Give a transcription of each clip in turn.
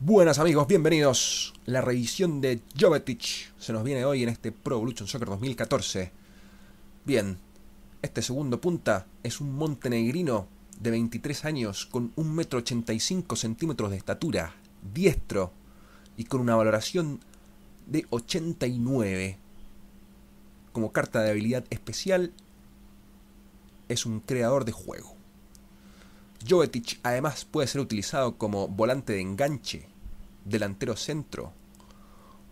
Buenas amigos, bienvenidos. La revisión de Jovetic se nos viene hoy en este Pro Evolution Soccer 2014. Bien, este segundo punta es un montenegrino de 23 años con 1,85 centímetros de estatura, diestro y con una valoración de 89. Como carta de habilidad especial, es un creador de juego. Jovetic además puede ser utilizado como volante de enganche, delantero centro,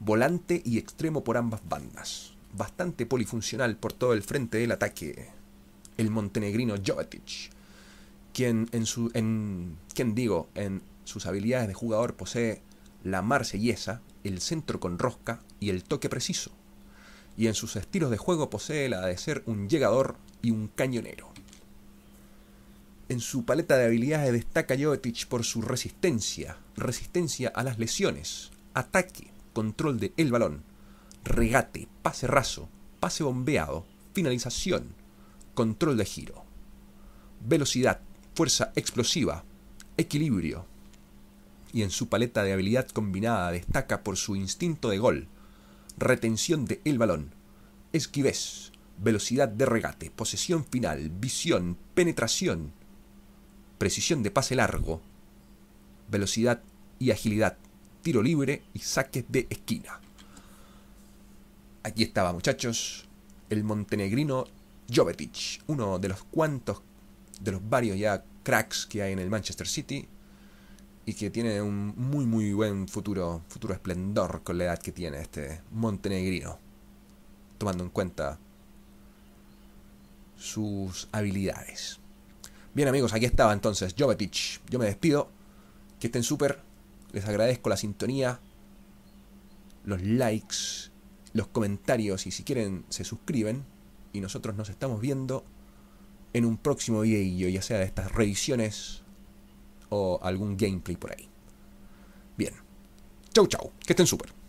volante y extremo por ambas bandas. Bastante polifuncional por todo el frente del ataque. El montenegrino Jovetic, quien en su en digo, en sus habilidades de jugador posee la marsellesa, el centro con rosca y el toque preciso. Y en sus estilos de juego posee la de ser un llegador y un cañonero. En su paleta de habilidades destaca Jovetic por su resistencia, resistencia a las lesiones, ataque, control de el balón, regate, pase raso, pase bombeado, finalización, control de giro, velocidad, fuerza explosiva, equilibrio. Y en su paleta de habilidad combinada destaca por su instinto de gol, retención de el balón, esquivez, velocidad de regate, posesión final, visión, penetración, precisión de pase largo, velocidad y agilidad, tiro libre y saques de esquina. Aquí estaba, muchachos, el montenegrino Jovetic, uno de los cuantos, de los varios ya cracks que hay en el Manchester City y que tiene un muy muy buen futuro, futuro esplendor con la edad que tiene este montenegrino, tomando en cuenta sus habilidades. Bien amigos, aquí estaba entonces Jovetic. Yo me despido. Que estén súper. Les agradezco la sintonía, los likes, los comentarios y si quieren se suscriben. Y nosotros nos estamos viendo en un próximo video, ya sea de estas revisiones o algún gameplay por ahí. Bien. Chau, chau. Que estén súper.